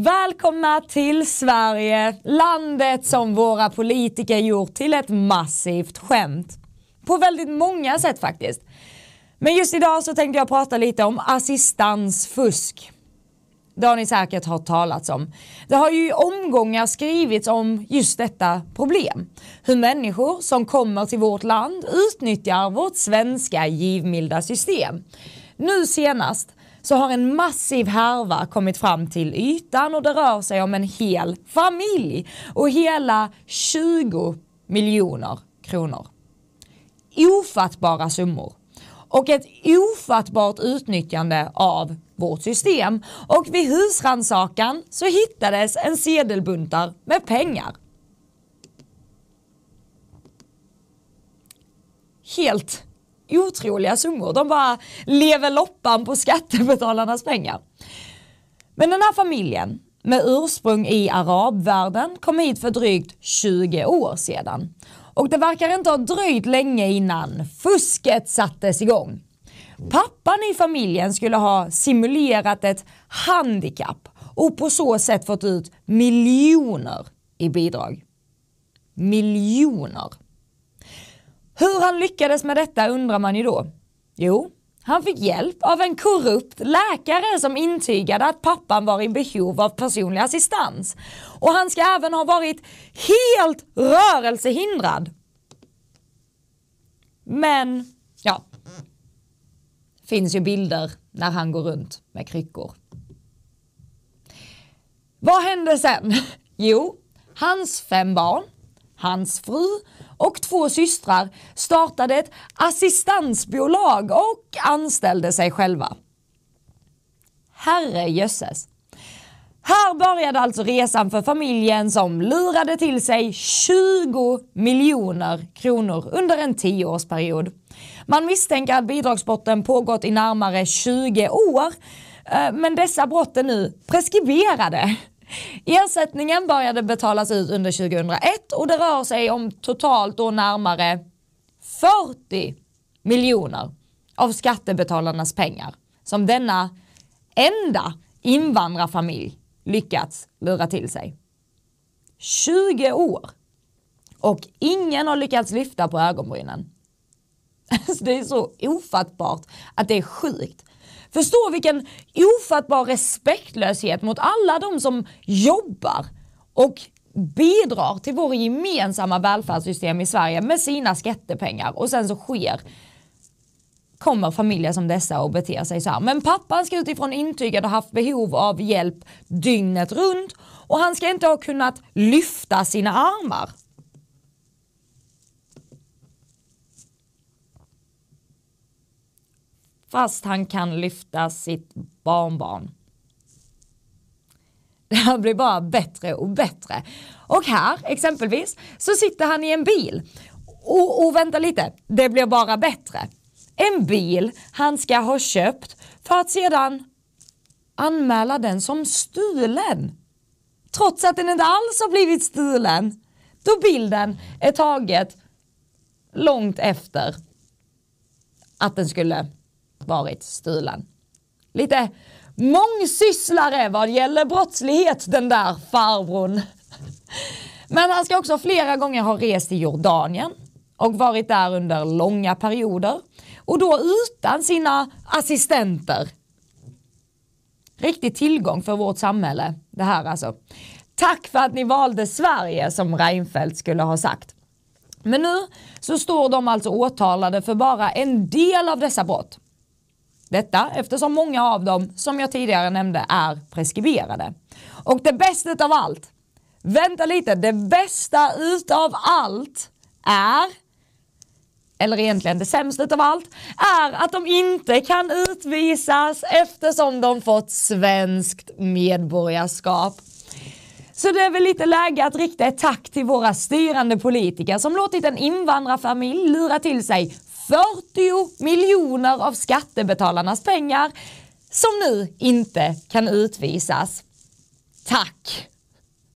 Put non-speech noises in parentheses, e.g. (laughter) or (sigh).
Välkomna till Sverige, landet som våra politiker gjort till ett massivt skämt. På väldigt många sätt faktiskt. Men just idag så tänkte jag prata lite om assistansfusk. Det har ni säkert hört talats om. Det har ju i omgångar skrivits om just detta problem. Hur människor som kommer till vårt land utnyttjar vårt svenska givmilda system. Nu senast så har en massiv härva kommit fram till ytan och det rör sig om en hel familj och hela 20 miljoner kronor. Ofattbara summor och ett ofattbart utnyttjande av vårt system och vid husransakan så hittades en sedelbuntar med pengar. Helt otroliga summor. De bara lever loppan på skattebetalarnas pengar. Men den här familjen med ursprung i arabvärlden kom hit för drygt 20 år sedan. Och det verkar inte ha dröjt länge innan fusket sattes igång. Pappan i familjen skulle ha simulerat ett handikapp och på så sätt fått ut miljoner i bidrag. Miljoner. Hur han lyckades med detta undrar man ju då. Jo, han fick hjälp av en korrupt läkare som intygade att pappan var i behov av personlig assistans. Och han ska även ha varit helt rörelsehindrad. Men, ja. Finns ju bilder när han går runt med kryckor. Vad hände sen? (laughs) Jo, hans fem barn hans fru och två systrar startade ett assistansbolag och anställde sig själva. Herrejösses. Här började alltså resan för familjen som lurade till sig 20 miljoner kronor under en tioårsperiod. Man misstänker att bidragsbrotten pågått i närmare 20 år, eh, men dessa brott är nu preskriberade. Ersättningen började betalas ut under 2001 och det rör sig om totalt då närmare 40 miljoner av skattebetalarnas pengar som denna enda invandrarfamilj lyckats lura till sig. 20 år och ingen har lyckats lyfta på ögonbrynen. Alltså (laughs) det är så ofattbart att det är sjukt Förstå vilken ofattbar respektlöshet mot alla de som jobbar och bidrar till vår gemensamma välfärdssystem i Sverige med sina skattepengar och sen så sker kommer familjer som dessa och beter sig så här. Men pappan ska utifrån intyget ha haft behov av hjälp dygnet runt och han ska inte ha kunnat lyfta sina armar fast han kan lyfta sitt barnbarn. (laughs) Det här blir bara bättre och bättre. Och här exempelvis så sitter han i en bil. Och, och vänta lite, det blir bara bättre. En bil han ska ha köpt för att sedan anmäla den som stulen. Trots att den inte alls har blivit stulen. Då bilden är taget långt efter att den skulle varit stulen. Lite mångsysslare vad gäller brottslighet den där farbrorn. Men han ska också flera gånger ha rest till Jordanien och varit där under långa perioder och då utan sina assistenter. Riktig tillgång för vårt samhälle, det här alltså. Tack för att ni valde Sverige, som Reinfeldt skulle ha sagt. Men nu så står de alltså åtalade för bara en del av dessa brott. Detta eftersom många av dem, som jag tidigare nämnde, är preskriberade. Och det bästa utav allt, vänta lite, det bästa utav allt är eller egentligen det sämsta av allt, är att de inte kan utvisas eftersom de fått svenskt medborgarskap. Så det är väl lite läge att rikta ett tack till våra styrande politiker som låtit en invandrarfamilj lura till sig 40 miljoner av skattebetalarnas pengar som nu inte kan utvisas. Tack!